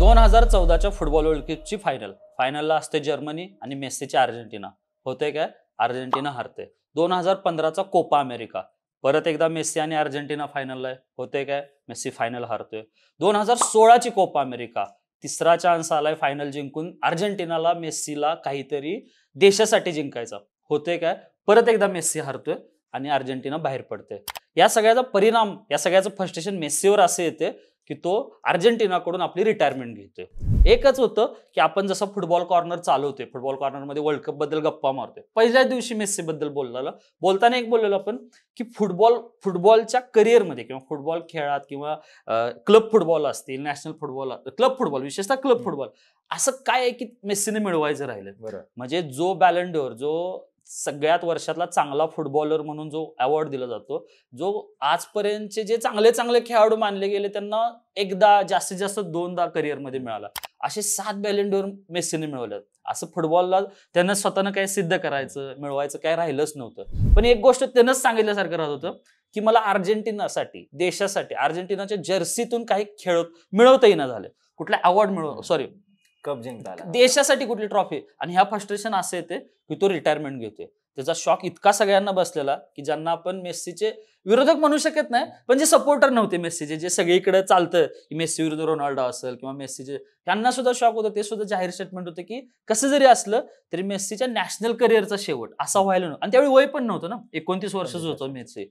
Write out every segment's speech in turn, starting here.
दोन हजार चौदाच्या फुटबॉल वर्ल्ड कपची फायनल फायनलला असते जर्मनी आणि मेस्सीची अर्जेंटिना होते काय अर्जेंटिना हरते दोन हजार पंधराचा कोपा अमेरिका परत एकदा मेस्सी आणि अर्जेंटिना फायनलला होते काय मेस्सी फायनल हरतोय दोन हजार सोळाची कोपा अमेरिका तिसरा चान्स आलाय फायनल जिंकून अर्जेंटिनाला मेस्सीला काहीतरी देशासाठी जिंकायचा होते काय परत एकदा मेस्सी हरतोय आणि अर्जेंटिना बाहेर पडते या सगळ्याचा परिणाम या सगळ्याचं फ्रस्ट्रेशन मेस्सीवर असे येते की तो अर्जेंटिनाकडून आपली रिटायरमेंट घेतोय एकच होतं की आपण जसं फुटबॉल कॉर्नर चालवतोय फुटबॉल कॉर्नरमध्ये वर्ल्ड कप बद्दल गप्पा मारतोय पहिल्या दिवशी मेस्सी बद्दल बोललेलं बोलताना एक बोललेलो आपण की फुटबॉल फुटबॉलच्या करिअरमध्ये किंवा फुटबॉल खेळात किंवा क्लब फुटबॉल असतील नॅशनल फुटबॉल क्लब फुटबॉल विशेषतः क्लब फुटबॉल असं काय आहे की मेस्सीने मिळवायचं राहिलं म्हणजे जो बॅलंडोर जो सगळ्यात वर्षातला चांगला फुटबॉलर म्हणून जो अवॉर्ड दिला जातो जो आजपर्यंतचे जे चांगले चांगले खेळाडू मानले गेले त्यांना एकदा जास्तीत जास्त दोनदा करिअरमध्ये मिळाला असे सात बॅलेंडोर मेसीने मिळवल्यात असं फुटबॉलला त्यांना स्वतःनं काय सिद्ध करायचं मिळवायचं काय राहिलंच नव्हतं पण एक गोष्ट त्यांनाच सांगितल्यासारखं राहत होतं की मला अर्जेंटिनासाठी देशासाठी अर्जेंटिनाच्या जर्सीतून काही खेळत मिळवता येईना झालं कुठला अवॉर्ड मिळव सॉरी कप जिंकता देशासाठी कुठली ट्रॉफी आणि ह्या फ्रस्ट्रेशन असं येते की तो रिटायरमेंट घेतोय त्याचा शॉक इतका सगळ्यांना बसलेला की ज्यांना आपण मेस्सीचे विरोधक म्हणू शकत नाही पण जे सपोर्टर नव्हते मेस्सीचे जे सगळीकडे चालतं की मेस्सी विरुद्ध रोनाल्डो असेल किंवा मेस्सीचे त्यांना सुद्धा शॉक होतं ते सुद्धा जाहीर स्टेटमेंट होते की कसं जरी असलं तरी मेस्सीच्या नॅशनल करिअरचा शेवट असा व्हायला नव्हतं आणि त्यावेळी वय पण नव्हतं ना एकोणतीस वर्षच होतं मेस्सी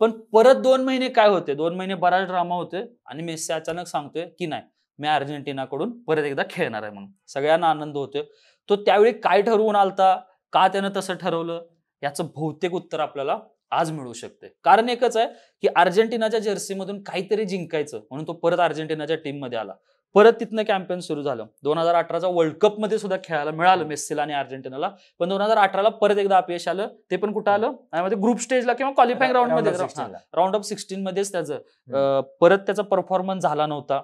पण परत दोन महिने काय होते दोन महिने बराच ड्रामा होते आणि मेस्सी अचानक सांगतोय की नाही मी अर्जेंटिनाकडून परत एकदा खेळणार आहे म्हणून सगळ्यांना आनंद होतो तो त्यावेळी काय ठरवून आलता का त्यानं तसं ठरवलं याचं बहुतेक उत्तर आपल्याला आज मिळू शकते कारण एकच आहे की अर्जेंटिनाच्या जर्सीमधून काहीतरी जिंकायचं म्हणून तो परत अर्जेंटिनाच्या टीममध्ये आला परत तिथनं कॅम्पेन सुरू झालं दोन हजार अठराचा वर्ल्ड कपमध्ये सुद्धा खेळायला मिळालं मेस्सीला आणि अर्जेंटिनाला पण दोन हजार अठराला परत एकदा अपयश आलं ते पण कुठं आलं आणि म्हणजे ग्रुप स्टेजला किंवा क्वालिफाईंग मध्ये राऊंड ऑफ सिक्स्टीन मध्येच त्याचं परत त्याचा परफॉर्मन्स झाला नव्हता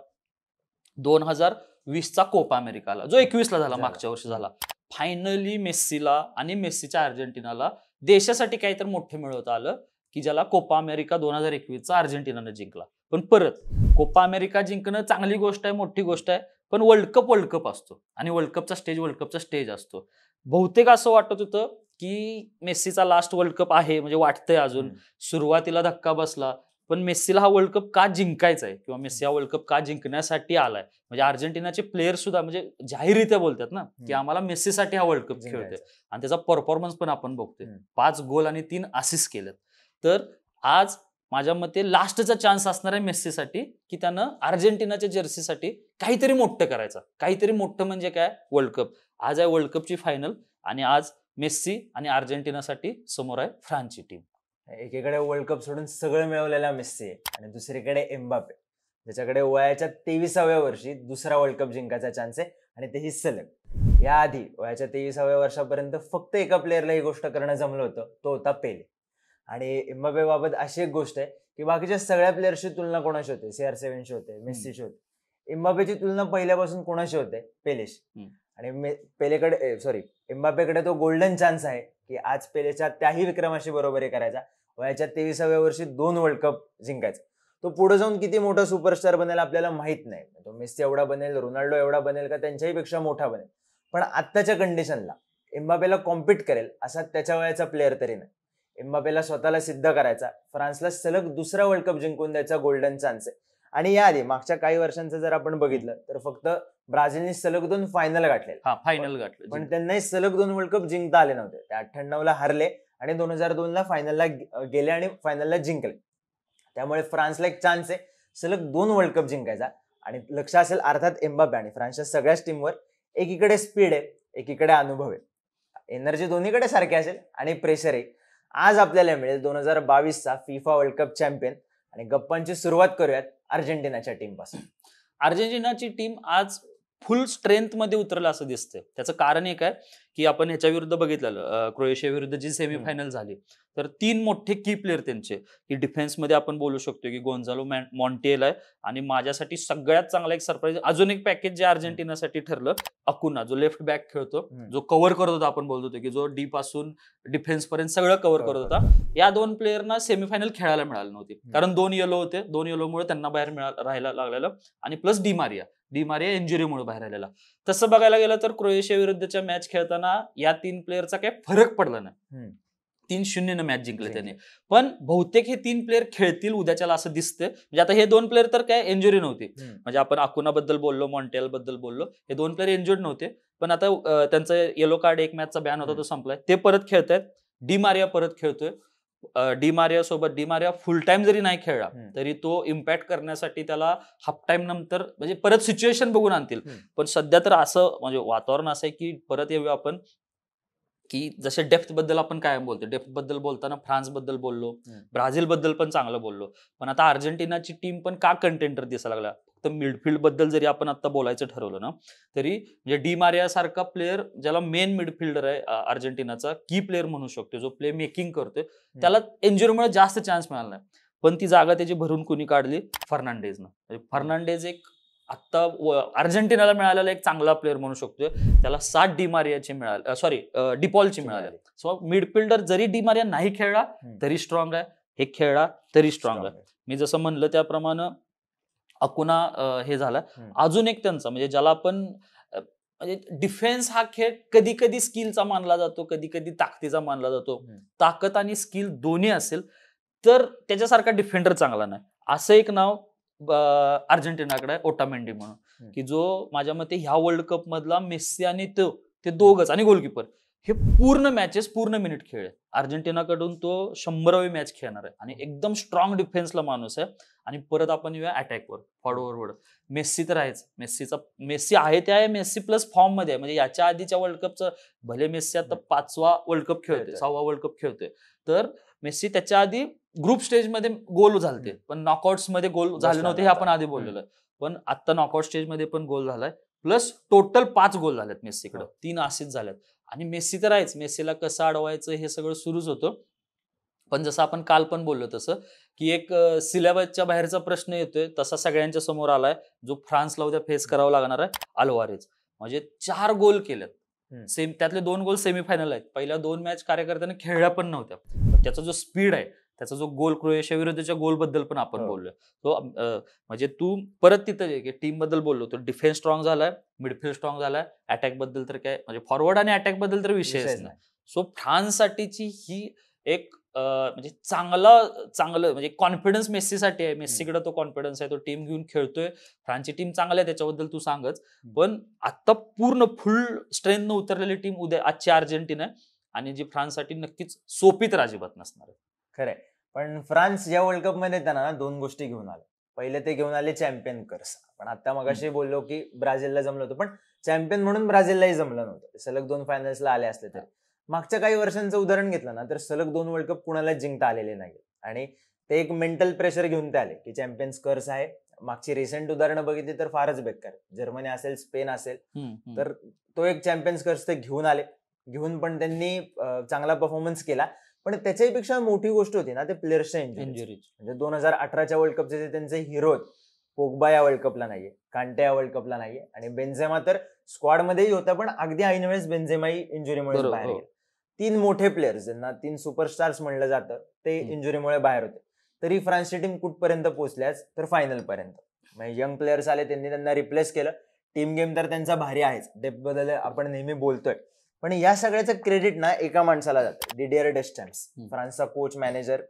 दोन हजार वीसचा कोपा अमेरिकाला जो एकवीसला झाला मागच्या वर्षी झाला फायनली मेस्सीला आणि मेस्सीच्या अर्जेंटिनाला देशासाठी काहीतरी मोठं मिळवता आलं की ज्याला कोपा अमेरिका दोन हजार एकवीसचा अर्जेंटिनानं जिंकला पण परत कोपा अमेरिका जिंकणं चांगली गोष्ट आहे मोठी गोष्ट आहे पण वर्ल्ड कप वर्ल्ड कप असतो आणि वर्ल्ड कपचा स्टेज वर्ल्ड कपचा स्टेज असतो बहुतेक असं वाटत होतं की मेस्सीचा लास्ट वर्ल्ड कप आहे म्हणजे वाटतंय अजून सुरुवातीला धक्का बसला पण मेस्सीला हा वर्ल्ड कप का जिंकायचा आहे किंवा मेस्सी हा वर्ल्ड कप का जिंकण्यासाठी आलाय म्हणजे अर्जेंटिनाचे प्लेयर सुद्धा म्हणजे जाहीरित्या बोलतात ना की आम्हाला मेस्सीसाठी हा वर्ल्ड कप खेळतोय आणि त्याचा परफॉर्मन्स पण आपण बघतोय पाच गोल आणि तीन असिस्ट केलेत तर आज माझ्या मते लास्टचा चान्स असणार आहे मेस्सीसाठी की त्यानं अर्जेंटिनाच्या जर्सीसाठी काहीतरी मोठं करायचं काहीतरी मोठं म्हणजे काय वर्ल्ड कप आज आहे वर्ल्ड कपची फायनल आणि आज मेस्सी आणि अर्जेंटिनासाठी समोर आहे फ्रान्सची टीम एकीकडे वर्ल्ड कप सोडून सगळं मिळवलेला मेस्सी आणि दुसरीकडे एम्बापे ज्याच्याकडे वयाच्या तेविसाव्या वर्षी दुसरा वर्ल्ड कप जिंकायचा चान्स आहे आणि तेही सलग याआधी वयाच्या तेविसाव्या वर्षापर्यंत फक्त एका प्लेअरला ही गोष्ट करणं जमलं होतं तो होता पेले आणि एम्बापेबाबत अशी एक गोष्ट आहे की बाकीच्या सगळ्या प्लेअरशी तुलना कोणाशी होते सी आर सेव्हनशी होते मेस्सीशी होते एम्बापेची तुलना पहिल्यापासून कोणाशी होते पेलेशी आणि पेलेकडे सॉरी एम्बापेकडे तो गोल्डन चान्स आहे की आज पेलेच्या त्याही विक्रमाशी बरोबरी करायचा वयाच्या तेविसाव्या वर्षी दोन वर्ल्ड कप जिंकायचा तो पुढे जाऊन किती मोठा सुपरस्टार बनेल आपल्याला माहित नाही तो मेस्सी एवढा बनेल रोनाल्डो एवढा बनेल का त्यांच्याही पेक्षा मोठा बनेल पण आत्ताच्या कंडिशनला एम्बाबेला कॉम्पिट करेल असा त्याच्या वयाचा प्लेअर तरी नाही एम्बाबेला स्वतःला सिद्ध करायचा फ्रान्सला सलग दुसरा वर्ल्ड कप जिंकून द्यायचा गोल्डन चान्स आहे आणि याआधी मागच्या काही वर्षांचं जर आपण बघितलं तर फक्त ब्राझीलने सलग दोन फायनल गाठले फायनल गाठले पण त्यांनाही सलग दोन वर्ल्ड कप जिंकता आले नव्हते ते अठ्ठ्याण्णवला ला हरले आणि दोन हजार दोनला फायनलला गेले आणि फायनलला जिंकले त्यामुळे फ्रान्सला एक चान्स आहे सलग दोन वर्ल्ड कप जिंकायचा आणि लक्ष असेल अर्थात एम्बापे आणि फ्रान्सच्या सगळ्याच टीमवर एकीकडे स्पीड आहे एकीकडे अनुभव आहे एनर्जी दोन्हीकडे सारखी असेल आणि प्रेशर आहे आज आपल्याला मिळेल दोन हजार बावीसचा फिफा वर्ल्ड कप चॅम्पियन आणि गप्पांची सुरुवात करूयात अर्जेंटिनाच्या टीमपासून अर्जेंटिनाची टीम आज फुल स्ट्रेंथमध्ये उतरलं असं दिसतंय त्याचं कारण एक आहे की आपण ह्याच्या विरुद्ध बघितलं क्रोएशिया विरुद्ध जी सेमीफायनल झाली तर तीन मोठे की प्लेयर त्यांचे की डिफेन्समध्ये आपण बोलू शकतो की गोंझालो मॉन्टेल आहे आणि माझ्यासाठी सगळ्यात चांगला एक सरप्राईज अजून एक पॅकेज जे अर्जेंटिनासाठी ठरलं अकुना जो लेफ्ट बॅक खेळतो जो कव्हर करत होता आपण बोलत होतो की जो डी पासून डिफेन्स पर्यंत सगळं कव्हर करत होता या दोन प्लेयरना सेमीफायनल खेळायला मिळालं नव्हती कारण दोन येलो होते दोन येलोमुळे त्यांना बाहेर मिळा राहायला लागलेलं आणि plus Di Maria Di Maria इंजुरीमुळे बाहेर आलेला तसं बघायला गेलं तर क्रोएशिया विरुद्धच्या मॅच खेळताना या तीन प्लेअरचा काही फरक पडला नाही तीन न मॅच जिंकले त्याने पण बहुतेक हे तीन प्लेअर खेळतील उद्याच्याला असं दिसतं म्हणजे आता हे दोन प्लेअर तर काय इंजुरी नव्हते म्हणजे आपण अकुनाबद्दल बोललो मॉन्टेल बद्दल बोललो हे दोन प्लेअर इंजुर्ड नव्हते पण आता त्यांचं येलो कार्ड एक मॅचचा बॅन होता तो संपलाय ते परत खेळतायत डी मारिया परत खेळतोय डी मारिया सोबत मारिया फुल टाइम जरी नाही खेळला तरी तो इम्पॅक्ट करण्यासाठी त्याला हाफ टाइम नंतर म्हणजे परत सिच्युएशन बघून आणतील पण सध्या तर असं म्हणजे वातावरण असं आहे की परत येऊया आपण की जसे डेप्थ बद्दल आपण काय बोलतो डेप्थ बद्दल बोलताना फ्रान्स बद्दल बोललो ब्राझील बद्दल पण चांगलं बोललो पण आता अर्जेंटिनाची टीम पण का कंटेंटर दिसायला लागला फक्त मिडफिल्डबद्दल जरी आपण आता बोलायचं ठरवलं ना तरी म्हणजे डी मारियासारखा प्लेअर ज्याला मेन मिडफिल्डर आहे अर्जेंटिनाचा की प्लेअर म्हणू शकतो जो प्ले मेकिंग करतोय त्याला इंजुरीमुळे जास्त चान्स मिळाला नाही पण ती जागा त्याची भरून कुणी काढली फर्नांडेजनं म्हणजे फर्नांडेज एक आत्ता अर्जेंटिनाला मिळालेला एक चांगला प्लेअर म्हणू शकतोय त्याला सात डिमारियाचे मिळाले सॉरी डिपॉलचे मिळाले सो मिडफिल्डर जरी डी मारिया नाही खेळला तरी स्ट्रॉंग आहे हे खेळला तरी स्ट्रॉंग आहे मी जसं म्हणलं त्याप्रमाणे अकुना हे झालं अजून एक त्यांचा म्हणजे ज्याला आपण म्हणजे डिफेन्स हा खेळ कधी कधी स्किलचा मानला जातो कधी कधी ताकदीचा मानला जातो ताकद आणि स्किल दोन्ही असेल तर त्याच्यासारखा डिफेंडर चांगला नाही असं एक नाव अर्जेंटिनाकडे आहे ओटामेंडी म्हणून की जो माझ्या मते ह्या वर्ल्ड कप मधला मेस्सी आणि तो ते दोघच आणि गोलकीपर हे पूर्ण मॅचेस पूर्ण मिनिट खेळ अर्जेंटिनाकडून तो शंभरावी मॅच खेळणार आहे आणि एकदम स्ट्रॉंग डिफेन्सला माणूस आहे आणि परत आपण येऊया अटॅकवर फॉरवर्डवर मेस्सी तर आहेच मेस्सीचा मेस्सी आहे त्या आहे मेस्सी प्लस फॉर्म मध्ये आहे म्हणजे याच्या आधीच्या वर्ल्ड कपचं भले मेस्सी आता पाचवा वर्ल्ड कप खेळतोय सहावा वर्ल्ड कप खेळतोय तर मेस्सी त्याच्या आधी ग्रुप स्टेजमध्ये गोल झालते पण मध्ये गोल झाले नव्हते हे आपण आधी बोललेलं पण आता नॉकआउट स्टेजमध्ये पण गोल झालाय प्लस टोटल पाच गोल झालेत मेस्सीकडे हो. तीन असेच झाल्यात आणि मेस्सी तर आहेच मेस्सीला कसं अडवायचं हे सगळं सुरूच होतं पण जसं आपण काल पण बोललो तसं की एक सिलेबसच्या बाहेरचा प्रश्न येतोय तसा सगळ्यांच्या समोर आलाय जो फ्रान्सला उद्या फेस करावा लागणार आहे अल्वारेज म्हणजे चार गोल केलेत सेम त्यातले दोन गोल सेमीफायनल आहेत पहिल्या दोन मॅच कार्यकर्त्यांनी खेळल्या पण नव्हत्या त्याचा जो स्पीड आहे त्याचा जो गोल क्रोएशिया विरुद्धच्या गोलबद्दल पण आपण हो. बोललो तो म्हणजे तू परत तिथं टीम बद्दल बोललो तो डिफेन्स स्ट्रॉंग झालाय मिडफिल्ड स्ट्रॉंग झालाय अटॅक बद्दल तर काय म्हणजे फॉरवर्ड आणि अटॅक बद्दल तर विषयच नाही सो फ्रान्ससाठीची ही एक म्हणजे चांगला चांगलं म्हणजे कॉन्फिडन्स मेस्सीसाठी आहे मेस्सीकडे तो कॉन्फिडन्स आहे तो टीम घेऊन खेळतोय फ्रान्सची टीम चांगली आहे त्याच्याबद्दल तू सांगच पण आता पूर्ण फुल स्ट्रेंथ उतरलेली टीम उद्या आजची अर्जेंटिना आणि जी फ्रान्ससाठी नक्कीच सोपीत तर नसणार आहे खरंय पण फ्रान्स या वर्ल्ड कप मध्ये त्यांना दोन गोष्टी घेऊन आले पहिले ते घेऊन आले चॅम्पियन कर्स पण आता मग बोललो की ब्राझीलला जमलं होतं पण चॅम्पियन म्हणून ब्राझीललाही जमलं नव्हतं सलग दोन फायनल्सला आले असले तर मागच्या काही वर्षांचं उदाहरण घेतलं ना तर सलग दोन वर्ल्ड कप कुणाला जिंकता आलेले नाही आणि ते एक मेंटल प्रेशर घेऊन ते आले की चॅम्पियन्स कर्स आहे मागची रिसेंट उदाहरणं बघितली तर फारच बेकार जर्मनी असेल स्पेन असेल तर तो एक चॅम्पियन्स कर्स ते घेऊन आले घेऊन पण त्यांनी चांगला परफॉर्मन्स केला पण पेक्षा मोठी गोष्ट होती ना ते प्लेअर्सच्या इंजुरी म्हणजे दोन हजार अठराच्या वर्ल्ड कपचे जे त्यांचे हिरो आहेत पोगबा या वर्ल्ड कपला नाहीये कांटे या वर्ल्ड कपला नाहीये आणि बेन्झेमा तर मध्येही होता पण अगदी वेळेस बेन्झेमाही इंजुरीमुळे बाहेर हो. गेले तीन मोठे प्लेयर्स ज्यांना तीन सुपरस्टार्स म्हणलं जातं ते इंजुरीमुळे बाहेर होते तरी फ्रान्सची टीम कुठपर्यंत पोहोचल्यास तर फायनल पर्यंत यंग म्हणजे प्लेयर्स आले त्यांनी त्यांना रिप्लेस केलं टीम गेम तर त्यांचा भारी आहेच डेप बद्दल आपण नेहमी बोलतोय पण या सगळ्याचं क्रेडिट ना एका माणसाला जातं डिडियर डेस्टन्स फ्रान्सचा कोच मॅनेजर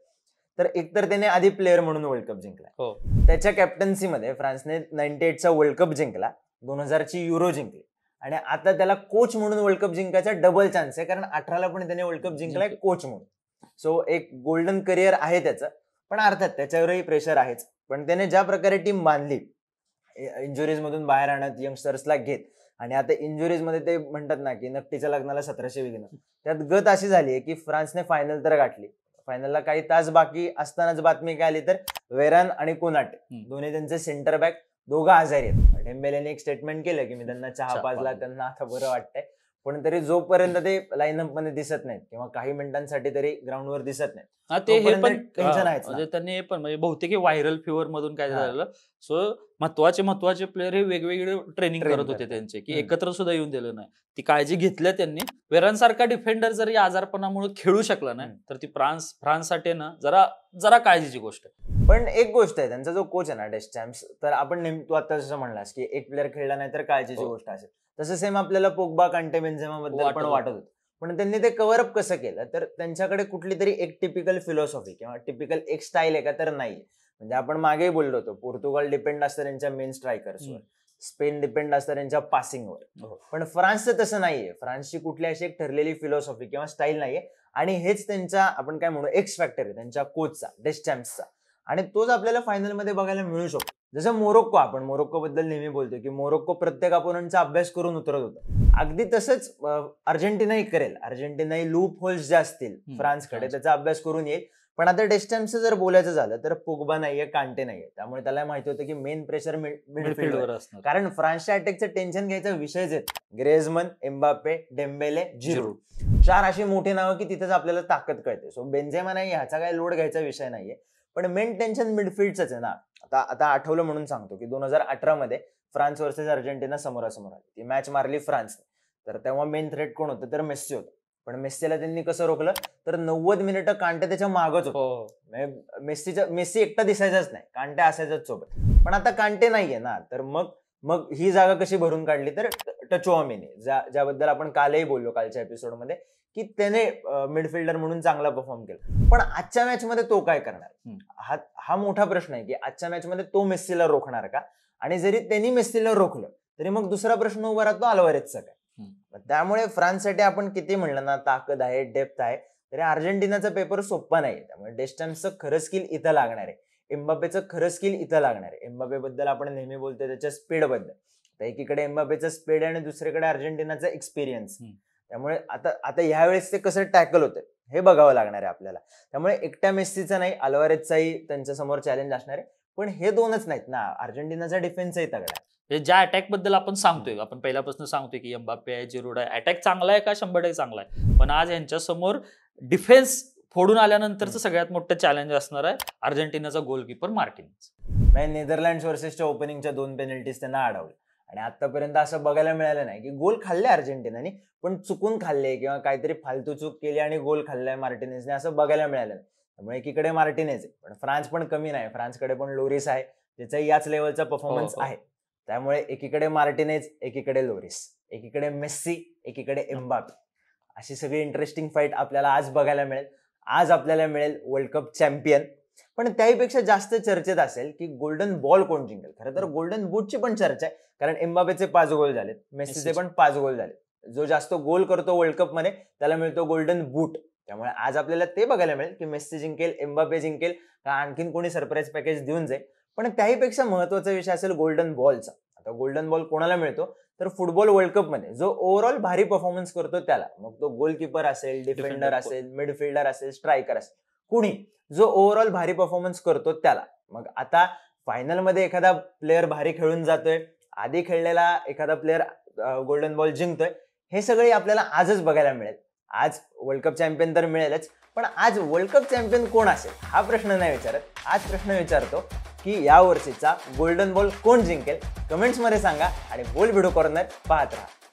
तर एकतर त्याने आधी प्लेअर म्हणून वर्ल्ड कप जिंकला हो. त्याच्या मध्ये फ्रान्सने नाईन्टी एटचा वर्ल्ड कप जिंकला दोन हजारची युरो जिंकली आणि आता त्याला कोच म्हणून वर्ल्ड कप जिंकायचा डबल चान्स आहे कारण अठराला पण त्याने वर्ल्ड कप जिंकलाय कोच म्हणून सो एक गोल्डन करिअर आहे त्याचं पण अर्थात त्याच्यावरही प्रेशर आहेच पण त्याने ज्या प्रकारे टीम बांधली इंजुरीज मधून बाहेर आणत यंगस्टर्सला घेत आणि आता इंजुरीज मध्ये ते म्हणतात ना की नक्कीच्या लग्नाला सतराशे विघ्न त्यात गत अशी झाली आहे की फ्रान्सने फायनल तर गाठली फायनलला काही तास बाकी असतानाच बातमी काय आली तर वेरान आणि कोनाट दोन्ही त्यांचे सेंटर बॅक दोघं आजारी आहेत डेम्बेलेने एक स्टेटमेंट केलं की मी त्यांना चहा पाजला त्यांना आता बरं वाटतंय पण तरी जोपर्यंत ते लाईन अप मध्ये दिसत नाहीत किंवा काही मिनिटांसाठी तरी ग्राउंड वर दिसत नाहीत ते हे पण म्हणजे त्यांनी हे पण म्हणजे बहुतेक व्हायरल फिवर मधून काय झालं सो महत्वाचे महत्वाचे प्लेअर हे वेगवेगळे ट्रेनिंग करत होते त्यांचे की एकत्र सुद्धा येऊन दिलं नाही ती काळजी घेतल्या त्यांनी वेरांसारखा डिफेंडर जर या आजारपणामुळे खेळू शकला नाही तर ती फ्रान्स फ्रान्ससाठी ना जरा जरा काळजीची गोष्ट पण एक गोष्ट आहे त्यांचा जो कोच आहे ना डेस्टॅम्स तर आपण नेमकं आता जसं म्हणलास की एक प्लेअर खेळला नाही तर काळजीची हो. गोष्ट असेल तसं सेम आपल्याला पोकबा कांटे बद्दल पण वाटत होतं पण त्यांनी ते अप कसं केलं तर त्यांच्याकडे कुठली तरी एक टिपिकल फिलॉसॉफी किंवा टिपिकल एक स्टाईल आहे का तर नाही म्हणजे आपण मागेही बोललो होतो पोर्तुगाल डिपेंड असतं त्यांच्या मेन स्ट्रायकर्सवर स्पेन डिपेंड असतं त्यांच्या पासिंगवर हो. पण फ्रान्सचं तसं नाहीये फ्रान्सची कुठली अशी एक ठरलेली फिलॉसॉफी किंवा स्टाईल नाहीये आणि हेच त्यांचा आपण काय म्हणू एक्स फॅक्टर आहे त्यांच्या कोचचा डेस्टॅम्पचा आणि तोच आपल्याला फायनलमध्ये बघायला मिळू शकतो जसं मोरोक्को आपण बद्दल नेहमी बोलतो की मोरोक्को प्रत्येक अपोनंटचा अभ्यास करून उतरत होता अगदी तसंच अर्जेंटिनाही करेल अर्जेंटिनाही लूप होल्स जे असतील फ्रान्सकडे त्याचा अभ्यास करून येईल पण आता डेस्टॅम्पचं जर बोलायचं झालं तर पुगबा नाहीये कांटे नाहीये त्यामुळे त्याला माहिती होतं की मेन प्रेशर वर असतं कारण फ्रान्सच्या अटॅकचं टेन्शन घ्यायचा विषयच आहेत ग्रेझमन एम्बापे डेम्बेले जिरू चार अशी मोठी नावं की तिथेच आपल्याला ताकद कळते सो बेंझेमा नाही ह्याचा काही लोड घ्यायचा विषय नाहीये पण मेन टेन्शन मिडफील्डच आहे ना आता आता आठवलं म्हणून सांगतो की दोन हजार अठरामध्ये फ्रान्स वर्सेस अर्जेंटिना समोरासमोर आली ती मॅच मारली फ्रान्सने तर तेव्हा मेन थ्रेट कोण होतं तर मेस्सी होतं पण मेस्सीला त्यांनी कसं रोखलं तर नव्वद मिनिटं कांटे त्याच्या मागच होतो हो. म्हणजे मेस्सीच्या मेस्सी एकटा दिसायचाच नाही कांटे असायचाच सोबत पण आता कांटे नाहीये ना तर मग मग ही जागा कशी भरून काढली तर टचोआमेने ज्याबद्दल आपण कालही बोललो कालच्या एपिसोडमध्ये की त्याने मिडफिल्डर म्हणून चांगला परफॉर्म केला पण आजच्या मॅच मध्ये तो काय करणार हा हा मोठा प्रश्न आहे की आजच्या मॅच मध्ये तो मेस्सीला रोखणार का आणि जरी त्यांनी मेस्सीला रोखलं तरी मग दुसरा प्रश्न उभा राहतो अलवारेजचा काय त्यामुळे फ्रान्ससाठी आपण किती म्हणलं ना ताकद आहे डेप्थ आहे तरी अर्जेंटिनाचा पेपर सोपा नाही त्यामुळे डेस्टनचं खरं स्किल इथं लागणार आहे एम्बापेचं खरं स्किल इथं लागणार आहे एम्बापे बद्दल आपण नेहमी बोलतोय त्याच्या स्पीडबद्दल तर एकीकडे एम्बापेचं स्पीड आणि दुसरीकडे अर्जेंटिनाचा एक्सपिरियन्स त्यामुळे आता आता ह्यावेळेस ते कसं टॅकल होते हे बघावं लागणार आहे आपल्याला त्यामुळे एकट्या मेस्सीचा नाही अलवारेजचाही त्यांच्या समोर चॅलेंज असणार आहे पण हे दोनच नाहीत ना अर्जेंटिनाचा डिफेन्सही तगडा आहे ज्या अटॅक बद्दल आपण सांगतोय आपण पहिल्यापासून सांगतोय की एम्बापे आहे जिरोड आहे अटॅक चांगला आहे का शंभर टक्के चांगला आहे पण आज यांच्यासमोर डिफेन्स फोडून आल्यानंतरचं सगळ्यात मोठं चॅलेंज असणार आहे अर्जेंटिनाचा गोलकीपर मार्टिन नाही नेदरलँड्स वर्सेसच्या ओपनिंगच्या दोन पेनल्टीज त्यांना अडवल्या आणि आतापर्यंत असं बघायला मिळालं नाही की गोल खाल्ले अर्जेंटिनाने पण चुकून खाल्ले किंवा काहीतरी फालतू चूक केली आणि गोल खाल्लाय मार्टिनेजने असं बघायला मिळालं त्यामुळे एकीकडे मार्टिनेज आहे पण फ्रान्स पण कमी नाही फ्रान्सकडे पण लोरिस आहे त्याचा याच लेवलचा परफॉर्मन्स हो, हो. आहे त्यामुळे एकीकडे मार्टिनेज एकीकडे लोरिस एकीकडे मेस्सी एकीकडे एम्बाप अशी सगळी इंटरेस्टिंग फाईट आपल्याला आज बघायला मिळेल आज आपल्याला मिळेल वर्ल्ड कप चॅम्पियन पण त्याहीपेक्षा जास्त चर्चेत असेल की गोल्डन बॉल कोण जिंकेल खरं तर गोल्डन बूटची पण चर्चा आहे कारण एम्बाबेचे पाच गोल झालेत मेस्सीचे पण पाच गोल झाले जो जास्त गोल करतो वर्ल्ड कप मध्ये त्याला मिळतो गोल्डन बूट त्यामुळे आज आपल्याला ते बघायला मिळेल की मेस्सी जिंकेल एम्बाबे जिंकेल का आणखीन कोणी सरप्राईज पॅकेज देऊन जाईल पण त्याहीपेक्षा महत्वाचा विषय असेल गोल्डन बॉलचा आता गोल्डन बॉल कोणाला मिळतो तर फुटबॉल वर्ल्ड कपमध्ये जो ओव्हरऑल भारी परफॉर्मन्स करतो त्याला मग तो गोलकीपर असेल डिफेंडर असेल मिडफिल्डर असेल स्ट्रायकर असेल कुणी जो ओव्हरऑल भारी परफॉर्मन्स करतो त्याला मग आता फायनलमध्ये एखादा प्लेअर भारी खेळून जातोय आधी खेळलेला एखादा प्लेअर गोल्डन बॉल जिंकतोय हे सगळे आपल्याला आजच बघायला मिळेल आज वर्ल्ड कप चॅम्पियन तर मिळेलच पण आज वर्ल्ड कप चॅम्पियन कोण असेल हा प्रश्न नाही विचारत आज प्रश्न विचारतो की यावर्षीचा गोल्डन बॉल कोण जिंकेल कमेंट्समध्ये सांगा आणि बोल व्हिडिओ कॉर्नर पाहत राहा